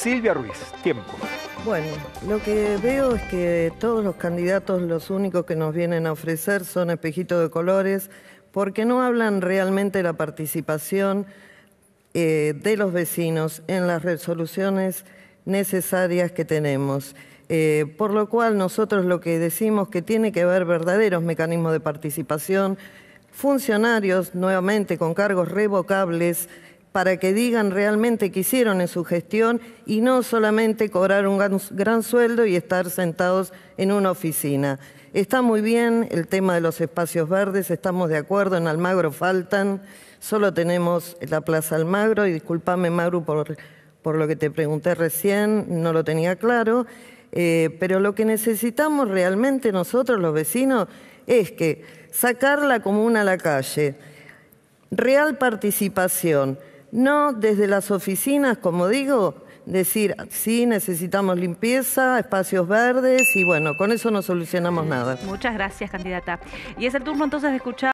Silvia Ruiz, tiempo. Bueno, lo que veo es que todos los candidatos los únicos que nos vienen a ofrecer son espejitos de colores porque no hablan realmente de la participación eh, de los vecinos en las resoluciones necesarias que tenemos. Eh, por lo cual nosotros lo que decimos que tiene que haber verdaderos mecanismos de participación, funcionarios nuevamente con cargos revocables, para que digan realmente qué hicieron en su gestión y no solamente cobrar un gran, sueldo y estar sentados en una oficina. Está muy bien el tema de los espacios verdes, estamos de acuerdo, en Almagro faltan, solo tenemos la Plaza Almagro y discúlpame Magro, por, lo que te pregunté recién, no lo tenía claro, eh, pero lo que necesitamos realmente nosotros los vecinos es que sacar la comuna a la calle, real participación, no desde las oficinas, como digo, decir, sí, necesitamos limpieza, espacios verdes y bueno, con eso no solucionamos nada. Muchas gracias, candidata. Y es el turno entonces de escuchar...